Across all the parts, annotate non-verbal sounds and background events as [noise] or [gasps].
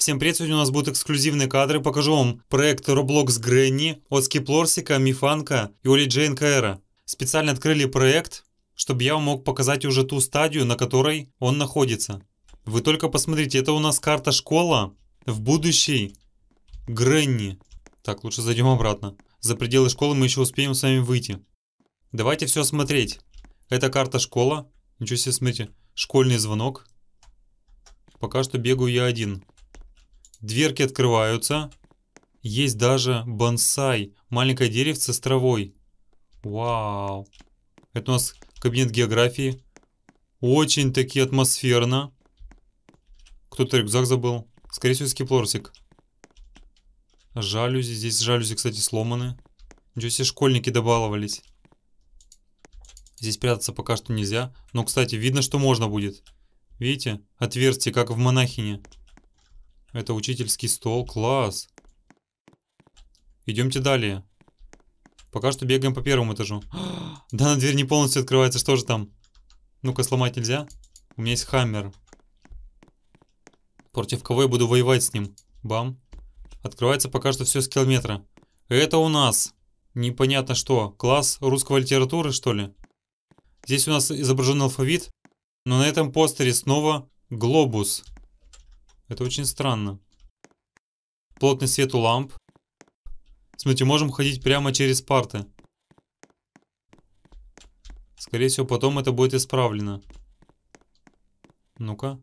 Всем привет, сегодня у нас будут эксклюзивные кадры. Покажу вам проект Roblox Granny от Скиплорсика, Мифанка и Оли Джейн Кэра. Специально открыли проект, чтобы я мог показать уже ту стадию, на которой он находится. Вы только посмотрите, это у нас карта школа в будущей Гренни. Так, лучше зайдем обратно. За пределы школы мы еще успеем с вами выйти. Давайте все смотреть. Это карта школа. Ничего себе, смотрите. Школьный звонок. Пока что бегаю я один. Дверки открываются. Есть даже бонсай, маленькое деревце с травой. Вау. Это у нас кабинет географии. Очень-таки атмосферно. Кто-то рюкзак забыл. Скорее всего, скиплорсик. Жалюзи. Здесь жалюзи, кстати, сломаны. Ничего себе, школьники добаловались. Здесь прятаться пока что нельзя. Но, кстати, видно, что можно будет. Видите? Отверстие, как в монахине. Это учительский стол, класс. Идемте далее. Пока что бегаем по первому этажу. [gasps] да, на дверь не полностью открывается, что же там? Ну-ка, сломать нельзя? У меня есть хаммер. Против кого я буду воевать с ним? Бам. Открывается пока что все с километра. Это у нас. Непонятно что. Класс русского литературы, что ли? Здесь у нас изображен алфавит. Но на этом постере снова глобус. Это очень странно. Плотный свет у ламп. Смотрите, можем ходить прямо через парты. Скорее всего, потом это будет исправлено. Ну-ка.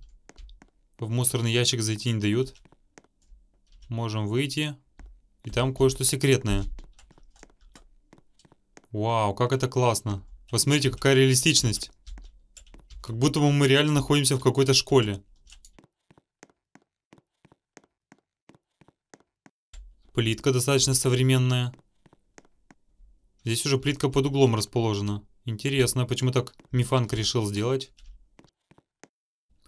В мусорный ящик зайти не дают. Можем выйти. И там кое-что секретное. Вау, как это классно. Посмотрите, какая реалистичность. Как будто бы мы реально находимся в какой-то школе. Плитка достаточно современная. Здесь уже плитка под углом расположена. Интересно, почему так Мифанк решил сделать?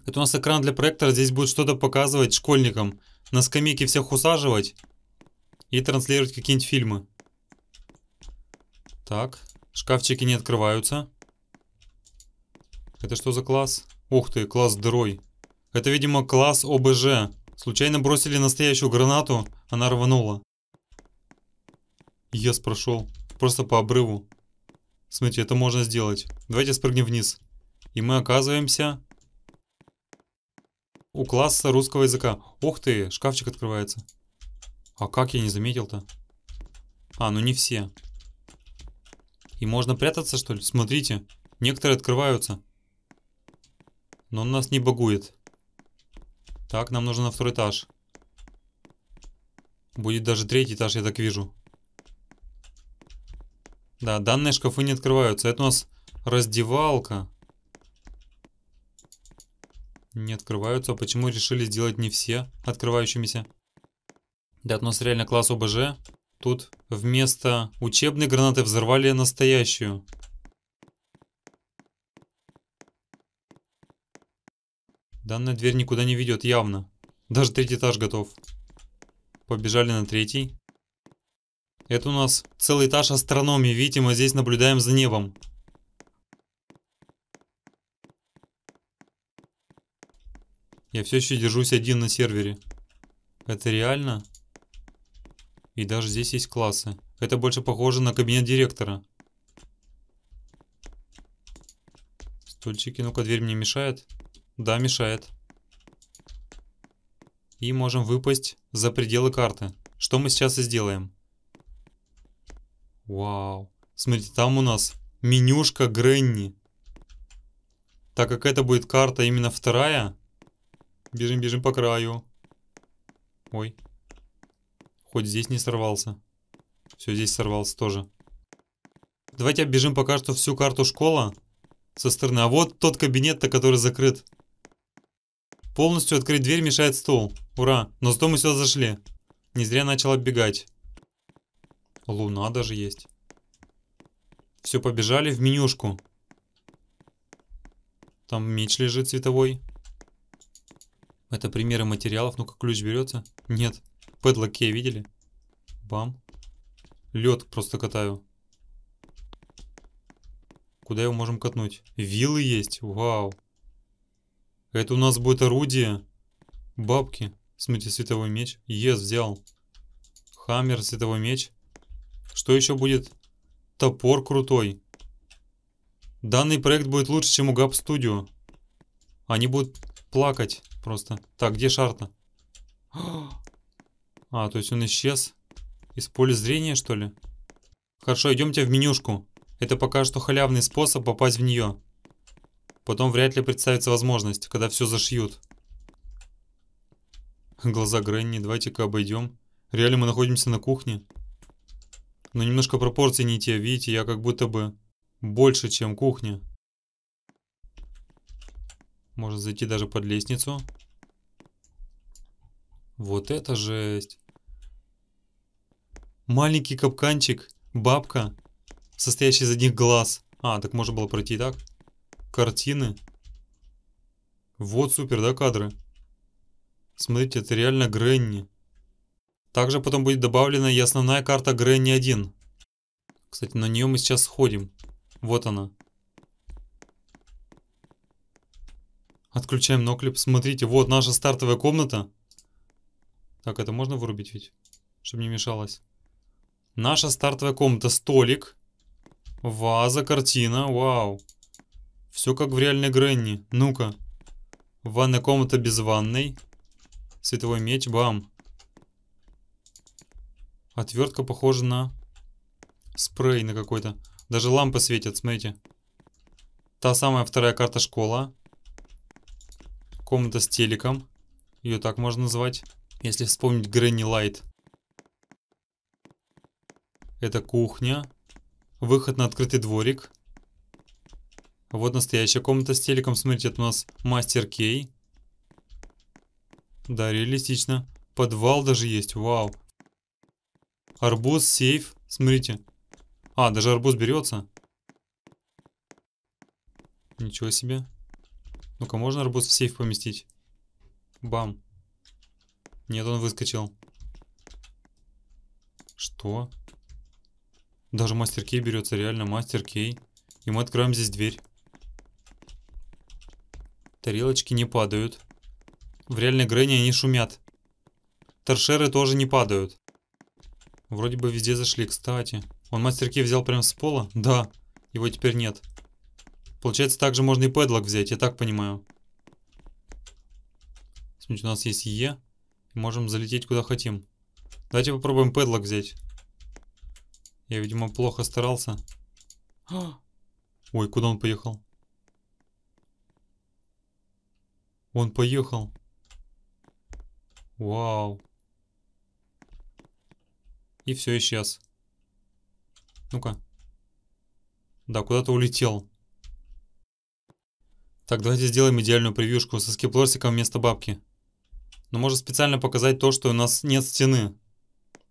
Это у нас экран для проектора. Здесь будет что-то показывать школьникам. На скамейке всех усаживать. И транслировать какие-нибудь фильмы. Так, шкафчики не открываются. Это что за класс? Ух ты, класс дрой. Это, видимо, класс ОБЖ. Случайно бросили настоящую гранату, она рванула. Ес прошел. Просто по обрыву. Смотрите, это можно сделать. Давайте спрыгнем вниз. И мы оказываемся у класса русского языка. Ух ты, шкафчик открывается. А как я не заметил-то? А, ну не все. И можно прятаться, что ли? Смотрите, некоторые открываются. Но он нас не багует. Так, нам нужно на второй этаж. Будет даже третий этаж, я так вижу. Да, данные шкафы не открываются. Это у нас раздевалка. Не открываются. А почему решили сделать не все открывающимися? Да, это у нас реально класс ОБЖ. Тут вместо учебной гранаты взорвали настоящую. Данная дверь никуда не ведет, явно. Даже третий этаж готов. Побежали на третий. Это у нас целый этаж астрономии. Видите, мы здесь наблюдаем за небом. Я все еще держусь один на сервере. Это реально? И даже здесь есть классы. Это больше похоже на кабинет директора. Стульчики, ну-ка, дверь мне мешает. Да, мешает. И можем выпасть за пределы карты. Что мы сейчас и сделаем. Вау. Смотрите, там у нас менюшка Гренни. Так как это будет карта именно вторая. Бежим, бежим по краю. Ой. Хоть здесь не сорвался. Все, здесь сорвался тоже. Давайте оббежим пока что всю карту школа со стороны. А вот тот кабинет-то, который закрыт. Полностью открыть дверь мешает стол. Ура, но зато мы сюда зашли. Не зря начал оббегать. Луна даже есть. Все, побежали в менюшку. Там меч лежит цветовой. Это примеры материалов. Ну-ка, ключ берется? Нет. Пэдлоке видели? Бам. Лед просто катаю. Куда его можем катнуть? Вилы есть. Вау. Это у нас будет орудие. Бабки. Смотрите, световой меч. Ес, yes, взял. Хаммер, световой меч. Что еще будет? Топор крутой. Данный проект будет лучше, чем у Gap Studio. Они будут плакать просто. Так, где шарта? А, то есть он исчез. Из поля зрения, что ли? Хорошо, идемте в менюшку. Это пока что халявный способ попасть в нее. Потом вряд ли представится возможность, когда все зашьют. Глаза Гренни, давайте-ка обойдем. Реально мы находимся на кухне. Но немножко пропорции не те, видите, я как будто бы больше, чем кухня. Можно зайти даже под лестницу. Вот это жесть. Маленький капканчик, бабка, состоящий из одних глаз. А, так можно было пройти так? Так картины. Вот супер, да, кадры? Смотрите, это реально Гренни. Также потом будет добавлена и основная карта Гренни 1. Кстати, на нее мы сейчас сходим. Вот она. Отключаем ноклип. Смотрите, вот наша стартовая комната. Так, это можно вырубить ведь? Чтобы не мешалось. Наша стартовая комната. Столик. Ваза, картина. Вау. Все как в реальной Гренни. Ну-ка. Ванная комната без ванной. Световой меч, бам. Отвертка похожа на спрей на какой-то. Даже лампы светят, смотрите. Та самая вторая карта школа. Комната с телеком. Ее так можно назвать, если вспомнить Гренни Лайт. Это кухня. Выход на открытый дворик. Вот настоящая комната с телеком. Смотрите, это у нас мастер Кей. Да, реалистично. Подвал даже есть, вау. Арбуз, сейф, смотрите. А, даже арбуз берется. Ничего себе. Ну-ка, можно арбуз в сейф поместить? Бам. Нет, он выскочил. Что? Даже мастер-кей берется, реально мастер-кей. И мы откроем здесь дверь. Тарелочки не падают. В реальной Грэнни они шумят. Торшеры тоже не падают. Вроде бы везде зашли, кстати. Он мастерки взял прям с пола? Да. Его теперь нет. Получается, также можно и пэдлок взять, я так понимаю. Смотрите, у нас есть Е. Можем залететь куда хотим. Давайте попробуем пэдлок взять. Я, видимо, плохо старался. [gasps] Ой, куда он поехал? Он поехал. Вау. И все, исчез. Ну-ка. Да, куда-то улетел. Так, давайте сделаем идеальную превьюшку со скиплорсиком вместо бабки. Но можно специально показать то, что у нас нет стены.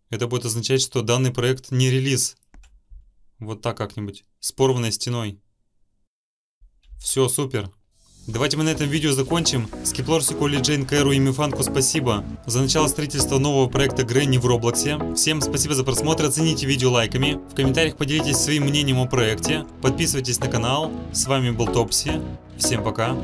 Это будет означать, что данный проект не релиз. Вот так как-нибудь. С порванной стеной. Все, супер. Давайте мы на этом видео закончим. Скиплорсику или Джейн Кэру и Мифанку спасибо за начало строительства нового проекта Грэнни в Роблоксе. Всем спасибо за просмотр, оцените видео лайками. В комментариях поделитесь своим мнением о проекте. Подписывайтесь на канал. С вами был Топси. Всем пока.